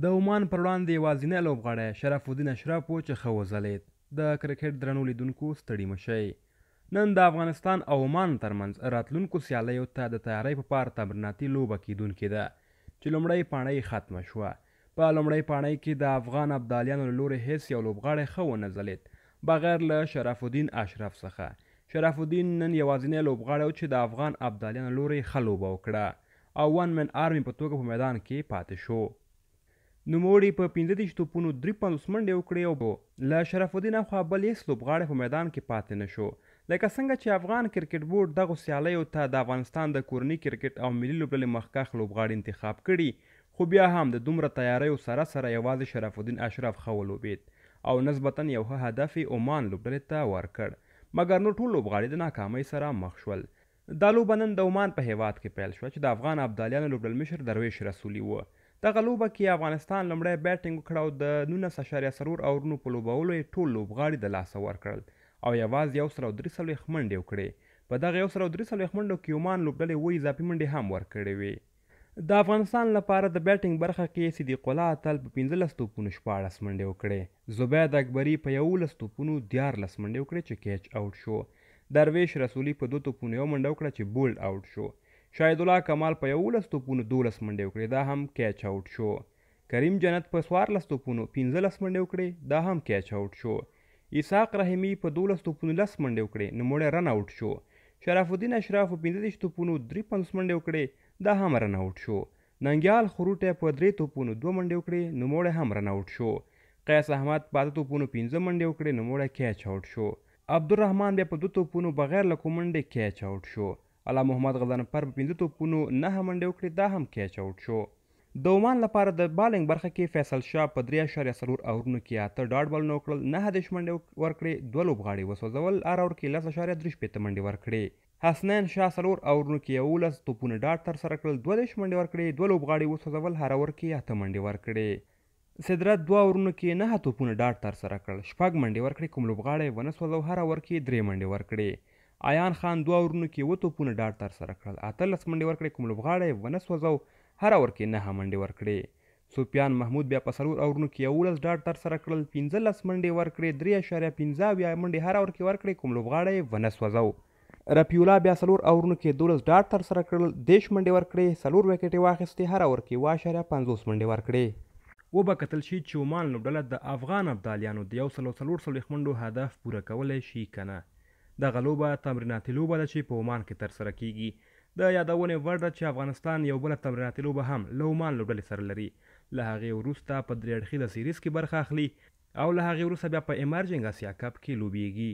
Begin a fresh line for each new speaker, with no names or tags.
د عمان پر وړاندې یوازینی لوبغاړی شرف الدین اشرف و چې ښه وځلېد د کرکټ درنو لیدونکو ستړي مشئ نن د افغانستان او عمان ترمنځ راتلونکو سیالیو ته د تیارۍ په پار تمریناتي لوبه کیدونکې ده چې لومړۍ پاڼۍ ختمه شوه په لومړۍ پاڼۍ کې د افغان ابدالیانو له لورې هیڅ یو لوبغاړی ښه ونه ځلېد بغیر له شرف الدین اشرف څخه شرف الدین نن یوازینی لوبغاړی و چې د افغان ابدالیانو لورې ښه لوبه وکړه او ون من آرمي په توګه په میدان کې پاتې شو نوموړي په 15 توپونو 53 منډې وکړې او له شرف الدین خو بل هیڅ لوبغاړی په میدان کې پاتې نشو لکه څنګه چې افغان کرکټ بورډ دغه سیالیو ته د افغانستان د کورنی کرکټ او ملي لوبډلې مخکښ لوبغاړي انتخاب کړي خو بیا هم د دومره تیاریو سره سره یوازې شرف الدین اشرف خو لوبید او نسبتا یو ښه هدف عمان لوبډلې ته ورکړ مګر نو ټول لوبغاړي د ناکامۍ سره مخ شول دا لوبه نن د عمان په هیواد کې پیل شوه چې د افغان ابدالیانو لوبډلمشر درویش رسولي وه دغه لوبه کې افغانستان لمړی بیټینګ وکړ او د 19.0 اورونو په لوبولو یې ټول لوبغاړي د لاسه ورکړل او یوازې یو سره درې سلوي خمنډې وکړې په دغه یو سره درې سلوي خمنډو کې عمان لوبډلې وې اضافي منډې هم ورکړې وې د افغانستان لپاره د بیټینګ برخه کې صدیق الله اتل په 15 توپونو 14 منډې وکړې زبید اکبری په 11 توپونو 14 منډې وکړې چې کیچ اوټ شو درویش رسولی په دوه توپونو یو منډه وکړه چې بولډ اوټ شو شاهد الله کمال په یولس توپونو دولس منډې وکړې دا هم کیچ آوټ شو کریم جنت په څوارلس توپونو پنځلس منډې وکړې دا هم کیچ آوټ شو اسحاق رحیمي په دولس توپونو لس منډې وکړې نوموړی رن آوټ شو شرف الدین اشرافو پنځه توپونو درې پنځوس منډې وکړې دا هم رن آوټ شو ننګیال خروټی په درې توپونو دوه منډې وکړې نوموړی هم رن آوټ شو قیس احمد په اته توپونو پنځه منډې وکړې نوموړی کیچ آوټ شو عبدالرحمن بیا په دوه توپونو بغیر له کومنډې کیچ آوټ شو الله محمد غزنفر په پنځه توپونو نه منډه وکړې دا هم کیچ اوټ شو د عمان لپاره د بالینګ برخه کې فیصل شاه په درې اشاریه څلور اورونو کې اته ډاټ بال نو کړل نه د منډه ورکړې دوه لوبغاړي وسوځول ار اور کې لس اشاریه درې شپېته منډې ورکړې حسنین شاه څلور اورونو کې یولس توپونه ډاټ تر سره کړل دوه دیش منډي ورکړي دوه لوبغاړي وسوځول هر اور کې اته منډي ورکړي صدرت دوه اورونو کې نه توپونه ډاټ تر سره کړل شپږ منډي ورکړي کوم لوبغاړي ونسوځو هر اور کې درې منډي ورکړي ایان خان دوه ورونو کې وته پونه ډاټ تر سره کړل اتلس منډي ورکړي کوم لوبغاړی ونه سوځو هر اور کې نه منډي ورکړي سفیان محمود بیا په سرور اورونو کې یولس ډاټ تر سره کړل 15 منډي ورکړي 3.15 بیا منډي هر اور کې ورکړي کوم لوبغاړی ونه سوځو رپیولا بیا سلور اورونو کې دولس ډاټ تر سره کړل دیش منډي ورکړي سلور وکټي واخیستي هر اور کې 1.50 منډي ورکړي و به کتل شي چې عمان لوبډله د افغان ابدالیانو د یو سلو څلور څلوېښت منډو هدف پوره کولی شي که نه دغه لوبه تمریناتي لوبه ده چې په عمان کې ترسره کیږي د یادونې وړ ده چې افغانستان یو بله تمریناتي لوبه هم له عمان لوبډلې سره لري له هغې وروسته په درې اړخیزه سیریز کې برخه اخلي او له هغې وروسته بیا په ایمرجنګ اسیا کپ کې لوبیږي